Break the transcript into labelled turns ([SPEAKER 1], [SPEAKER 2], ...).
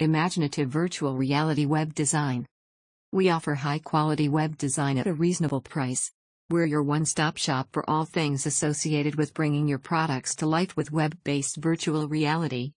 [SPEAKER 1] Imaginative Virtual Reality Web Design. We offer high quality web design at a reasonable price. We're your one stop shop for all things associated with bringing your products to life with web based virtual reality.